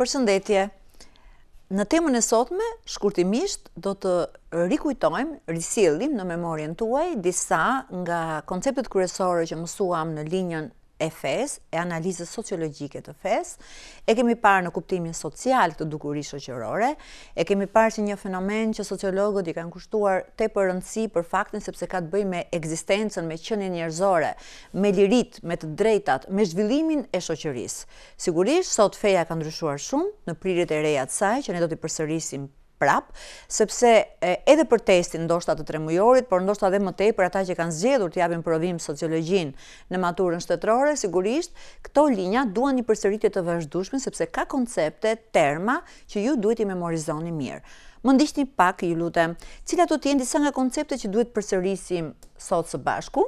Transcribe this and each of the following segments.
Përshëndetje. Në temën e sotme, shkurtimisht do të rikujtojmë, risillim në memorien tuaj disa nga konceptet kryesore që mësuam në linjën e fes, e analizës sociologjike të fes, e kemi parë në kuptimin social të dukuri shoqërore, e kemi parë që një fenomen që sociologët i kanë kushtuar te përëndësi rëndësi për faktin sepse ka të bëj me eksistencen, me qënin njerëzore, me lirit, me të drejtat, me zhvillimin e shoqërisë. Sigurisht, sot feja ka ndryshuar shumë në pririt e reja të saj, që ne do të përsërisim prap, sepse edhe për testin ndoshta të tremujorit, por ndoshta dhe më tej për ata që kanë zgjedhur të japin provim sociologjin në maturën shtetërore, sigurisht këto linja duan një përsëritje të vazhdueshme sepse ka koncepte, terma që ju duhet i memorizoni mirë. Më ndihni pak, ju lutem, cilat do të jenë disa nga konceptet që duhet përsërisim sot së bashku?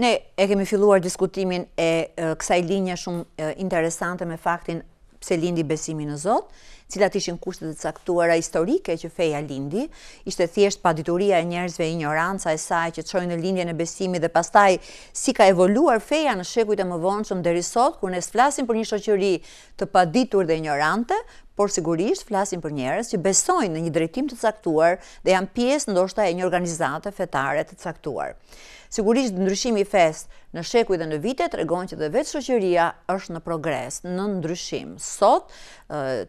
Ne e kemi filluar diskutimin e kësaj linje shumë interesante me faktin pse lindi besimi në Zot cilat ishin kushtet e caktuara historike që feja lindi, ishte thjesht padituria e njerëzve e ignoranca e saj që çoi në lindjen e besimit dhe pastaj si ka evoluar feja në shekujt e mëvonshëm deri sot, kur ne flasim për një shoqëri të paditur dhe ignorante, por sigurisht flasim për njerëz që besojnë në një drejtim të caktuar dhe janë pjesë ndoshta e një organizate fetare të caktuar. Sigurisht ndryshimi i fest në shekuj dhe në vite tregon që dhe vetë shoqëria është në progres, në ndryshim. Sot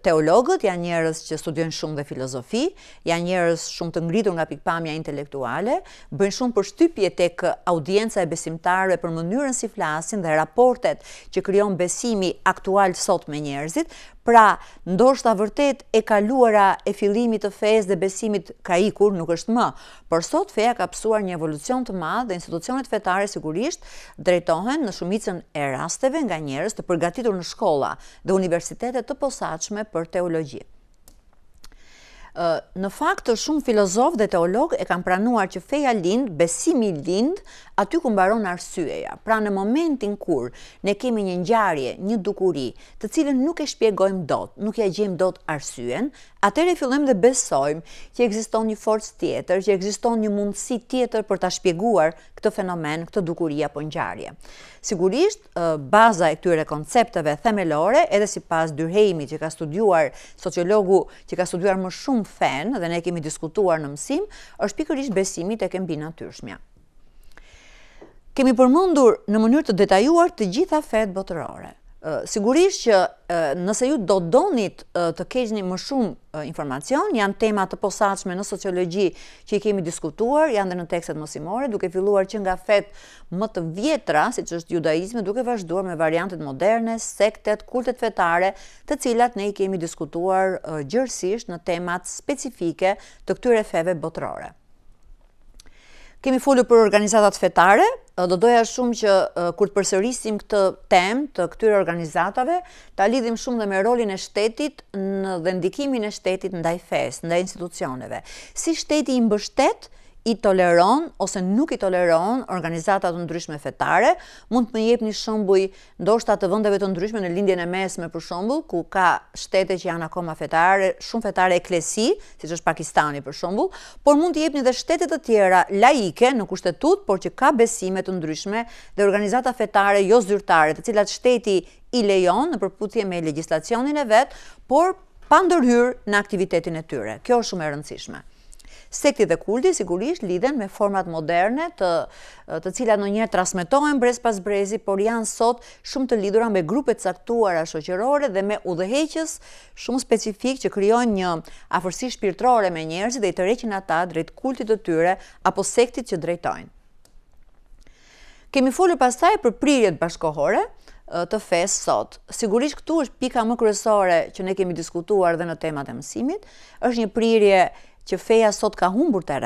teologët janë njerëz që studion shumë dhe filozofi, janë njerëz shumë të ngritur nga pikpamja intelektuale, bëjnë shumë për shtypje tek audienca e besimtarë, për mënyrën si flasin dhe raportet që krijon besimi aktual sot me njerëzit. Pra, ndoshta vërtet e kaluara e fillimit të fesë dhe besimit ka ikur, nuk është më. Por sot feja ka pësuar një evolucion të madhë dhe institucionet fetare sigurisht drejtohen në shumicën e rasteve nga njerës të përgatitur në shkolla dhe universitetet të posaqme për teologjit në fakt të shumë filozof dhe teolog e kam pranuar që feja lind, besimi lind, aty ku mbaron arsyeja. Pra në momentin kur ne kemi një ngjarje, një dukuri, të cilën nuk e shpjegojmë dot, nuk ja gjejmë dot arsyen, atëherë fillojmë dhe besojmë që ekziston një forcë tjetër, që ekziston një mundësi tjetër për ta shpjeguar këtë fenomen, këtë dukuri apo ngjarje. Sigurisht, baza e këtyre koncepteve themelore, edhe sipas Durkheimit që ka studiuar sociologu që ka studiuar më shumë fen dhe ne kemi diskutuar në mësim, është pikërish besimit e kembi në tërshmja. Kemi përmundur në mënyrë të detajuar të gjitha fetë botërore. Sigurisht që nëse ju do donit të keqni më shumë informacion, janë tema të posaqme në sociologi që i kemi diskutuar, janë dhe në tekstet mësimore, duke filluar që nga fet më të vjetra, si që është judaizme, duke vazhduar me variantet moderne, sektet, kultet fetare, të cilat ne i kemi diskutuar gjërësisht në temat specifike të këtyre feve botërore kemi folu për organizatat fetare, do doja shumë që kur të përsërisim këtë tem të këtyre organizatave, ta lidhim shumë dhe me rolin e shtetit dhe ndikimin e shtetit ndaj fes, ndaj institucioneve. Si shteti i mbështet, i toleron ose nuk i toleron organizatat të ndryshme fetare, mund të më jep një shëmbuj ndoshta të vëndeve të ndryshme në lindjen e mesme për shëmbull, ku ka shtete që janë akoma fetare, shumë fetare e klesi, si që është Pakistani për shëmbull, por mund të jep një dhe shtetet të tjera laike në kushtetut, por që ka besime të ndryshme dhe organizata fetare jo zyrtare, të cilat shteti i lejon në përputhje me legislacionin e vetë, por pa ndërhyr në aktivitetin e tyre. Kjo është shumë e rëndësishme. Sekti dhe kulti sigurisht lidhen me format moderne të cila në njerë transmitohen brez pas brezi, por janë sot shumë të lidhura me grupet saktuara shoqerore dhe me udheheqës shumë specifik që kryon një afërsi shpirtrore me njerëzit dhe i të reqin ata drejt kultit të tyre apo sektit që drejtojnë. Kemi folur pastaj për prirjet bashkohore të fesë sot. Sigurisht këtu është pika më kërësore që ne kemi diskutuar dhe në temat e mësimit, është një prirje që feja sot ka humbur të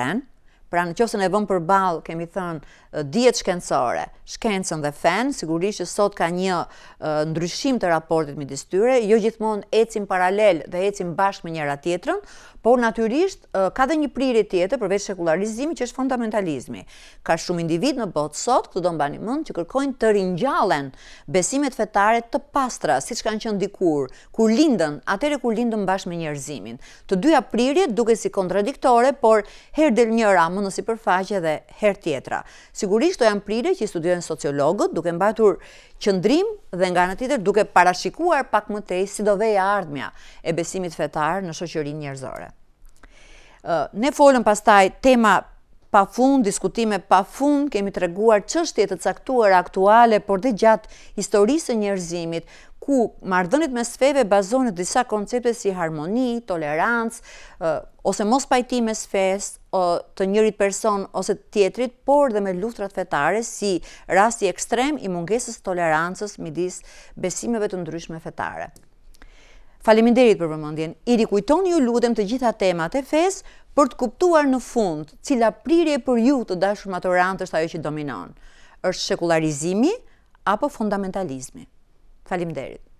pra në qëfëse në e vëmë për balë, kemi thënë, djetë shkencore, shkencën dhe fen, sigurisht që sot ka një ndryshim të raportit midis distyre, jo gjithmonë ecim paralel dhe ecim bashkë me njëra tjetërën, por naturisht ka dhe një priri tjetër përveç shekularizimi që është fundamentalizmi. Ka shumë individ në botë sot, këtë do në bani mund, që kërkojnë të rinjallen besimet fetare të pastra, si që kanë qënë dikur, kur lindën, atere kur lindën bashkë me njërzimin. Të dyja priri duke si kontradiktore, por her del njëra më nësi përfaqe dhe her tjetra sigurisht të janë prire që studiojnë sociologët duke mbatur qëndrim dhe nga në titër duke parashikuar pak mëtej si do veja ardhmja e besimit fetar në shoqërin njerëzore. Ne folëm pastaj tema pa fund, diskutime pa fund, kemi të reguar qështje të caktuar aktuale, por dhe gjatë historisë njerëzimit, ku mardhënit me sfeve bazonit disa konceptet si harmoni, tolerancë, ose mos pajti me sfesë, të njërit person ose të tjetrit, por dhe me luftrat fetare si rasti ekstrem i mungesës tolerancës midis besimeve të ndryshme fetare. Faleminderit për përmëndjen. I rikujtoni ju lutem të gjitha temat e fes për të kuptuar në fund cila prirje për ju të dashur maturantë është ajo që dominon. Është sekularizimi apo fundamentalizmi? Faleminderit.